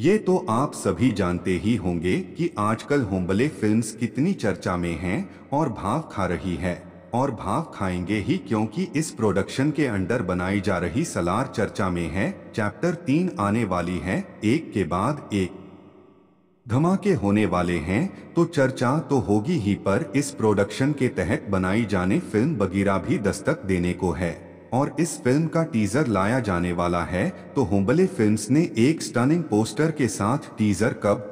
ये तो आप सभी जानते ही होंगे कि आजकल होम्बले फिल्म्स कितनी चर्चा में हैं और भाव खा रही है और भाव खाएंगे ही क्योंकि इस प्रोडक्शन के अंडर बनाई जा रही सलार चर्चा में है चैप्टर तीन आने वाली है एक के बाद एक धमाके होने वाले हैं तो चर्चा तो होगी ही पर इस प्रोडक्शन के तहत बनाई जाने फिल्म बगीरा भी दस्तक देने को है और इस फिल्म का टीजर लाया जाने वाला है तो हुम्बले फिल्म्स ने एक स्टनिंग पोस्टर के साथ टीजर कब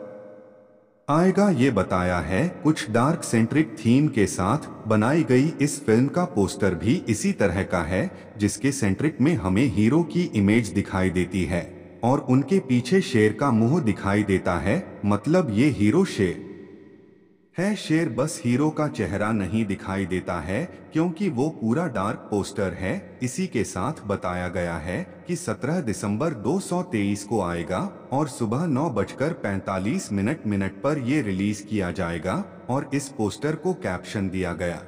आएगा ये बताया है कुछ डार्क सेंट्रिक थीम के साथ बनाई गई इस फिल्म का पोस्टर भी इसी तरह का है जिसके सेंट्रिक में हमें हीरो की इमेज दिखाई देती है और उनके पीछे शेर का मुंह दिखाई देता है मतलब ये हीरो शेर है शेर बस हीरो का चेहरा नहीं दिखाई देता है क्योंकि वो पूरा डार्क पोस्टर है इसी के साथ बताया गया है कि 17 दिसंबर 2023 को आएगा और सुबह नौ बजकर पैंतालीस मिनट मिनट पर ये रिलीज किया जाएगा और इस पोस्टर को कैप्शन दिया गया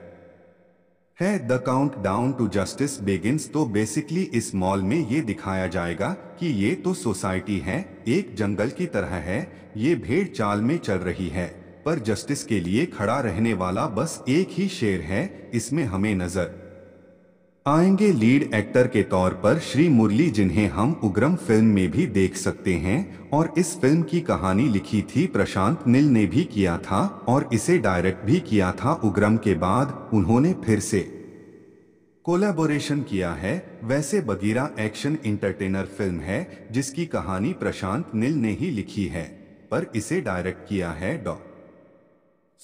है the countdown to justice begins तो बेसिकली इस मॉल में ये दिखाया जाएगा कि ये तो सोसाइटी है एक जंगल की तरह है ये भेड़ चाल में चल रही है पर जस्टिस के लिए खड़ा रहने वाला बस एक ही शेर है इसमें हमें नजर आएंगे लीड एक्टर के तौर पर श्री मुरली जिन्हें हम उग्रम फिल्म में भी देख सकते हैं और इस फिल्म की कहानी लिखी थी प्रशांत नील ने भी किया था और इसे डायरेक्ट भी किया था उग्रम के बाद उन्होंने फिर से कोलैबोरेशन किया है वैसे बगीरा एक्शन इंटरटेनर फिल्म है जिसकी कहानी प्रशांत नील ने ही लिखी है पर इसे डायरेक्ट किया है डॉ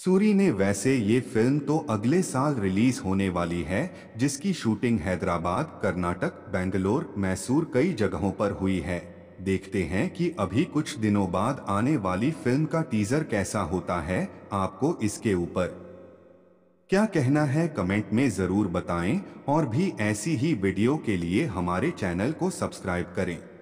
सूरी ने वैसे ये फिल्म तो अगले साल रिलीज होने वाली है जिसकी शूटिंग हैदराबाद कर्नाटक बेंगलोर मैसूर कई जगहों पर हुई है देखते हैं कि अभी कुछ दिनों बाद आने वाली फिल्म का टीजर कैसा होता है आपको इसके ऊपर क्या कहना है कमेंट में ज़रूर बताएं और भी ऐसी ही वीडियो के लिए हमारे चैनल को सब्सक्राइब करें